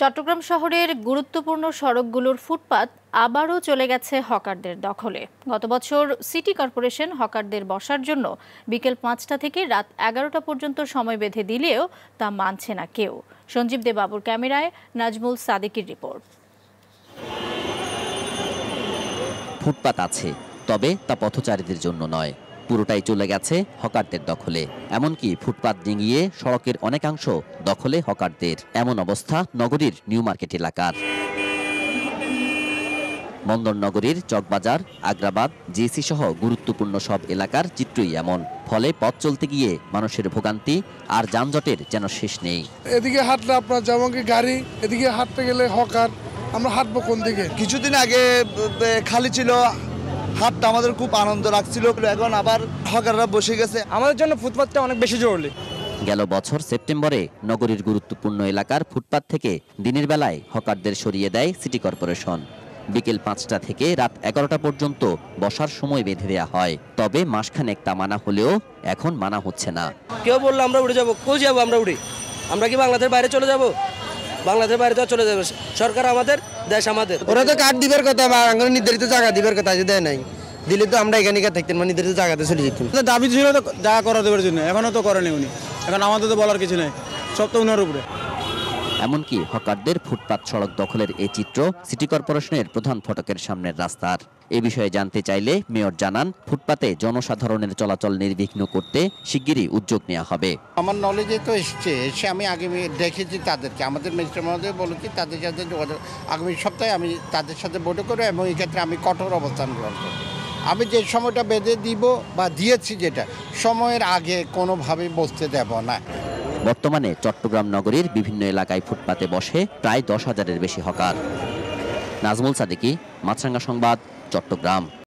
চট্টগ্রাম শহরের গুরুত্বপূর্ণ সড়কগুলোর ফুটপাত আবারও চলে গেছে হকারদের দখলে গত বছর সিটি কর্পোরেশন হকারদের বসার জন্য বিকেল পাঁচটা থেকে রাত এগারোটা পর্যন্ত সময় বেঁধে দিলেও তা মানছে না কেউ সঞ্জীব দেবাবুর বাবুর ক্যামেরায় নাজমুল সাদেকির রিপোর্ট ফুটপাত আছে তবে তা পথচারীদের জন্য নয় পুরোটাই চলে গেছে হকারদের দখলে এমনকি ফুটপাত ডিঙিয়ে সড়কের অনেকাংশ দখলে হকারদের এমন অবস্থা নগরীর নিউ মার্কেট এলাকার বন্দরনগরীর চকবাজার আগ্রাবাদ জেসি সহ গুরুত্বপূর্ণ সব এলাকার চিত্রই এমন ফলে পথ চলতে গিয়ে মানুষের ভোগান্তি আর যানজটের যেন শেষ নেই এদিকে হাঁটলে আপনার যেমন কি গাড়ি এদিকে হাঁটতে গেলে হকার আমরা হাঁটবো কোন দিকে কিছুদিন আগে খালি ছিল হাটটা আমাদের খুব আনন্দ লাগছিল এখন আবার হকাররা বসে গেছে আমাদের জন্য ফুটপাথটা অনেক বেশি জরুরি গেল বছর সেপ্টেম্বরে নগরীর গুরুত্বপূর্ণ এলাকার ফুটপাত থেকে দিনের বেলায় হকারদের সরিয়ে দেয় সিটি কর্পোরেশন বিকেল পাঁচটা থেকে রাত এগারোটা পর্যন্ত বসার সময় বেঁধে দেওয়া হয় তবে মাসখানেক তা মানা হলেও এখন মানা হচ্ছে না কেউ বললো আমরা উড়ে যাবো কেউ যাবো আমরা উড়ে আমরা কি বাংলাদেশের বাইরে চলে যাবো বাংলাদেশের বাইরে তো চলে যাবে সরকার আমাদের দেশ আমাদের ওরা তো কাঠ দিবার কথা বা নির্ধারিত জায়গা দিবের কথা যে দেয় নাই দিলে তো আমরা এখানে থাকতেন মানে নির্ধারিত জায়গাতে চলে যেতাম দাবি ছিল তো জায়গা করা দেওয়ার জন্য এখনও তো করেনি উনি এখন আমাদের তো বলার কিছু নেই সব তো উনার উপরে এমনকি হকারদের ফুটপাত সড়ক দখলের এই চিত্র সিটি কর্পোরেশনের প্রধান ফটকের সামনের রাস্তার এ বিষয়ে জানতে চাইলে মেয়র জানান ফুটপাতে জনসাধারণের চলাচল নির্বিঘ্ন করতে শিগগিরই উদ্যোগ নেওয়া হবে আমার নলেজে তো এসছে এসে আমি আগে দেখেছি তাদেরকে আমাদের মিনিস্টার মহোদয় বলেছি তাদের সাথে যোগাযোগ আগামী সপ্তাহে আমি তাদের সাথে বৈঠক করবো এবং এক্ষেত্রে আমি কঠোর অবস্থান গ্রহণ করবো আমি যে সময়টা বেঁধে দিব বা দিয়েছি যেটা সময়ের আগে কোনোভাবে বসতে দেব না বর্তমানে চট্টগ্রাম নগরীর বিভিন্ন এলাকায় ফুটপাতে বসে প্রায় দশ হাজারের বেশি হকার নাজমুল সাদিকি মাছরাঙ্গা সংবাদ চট্টগ্রাম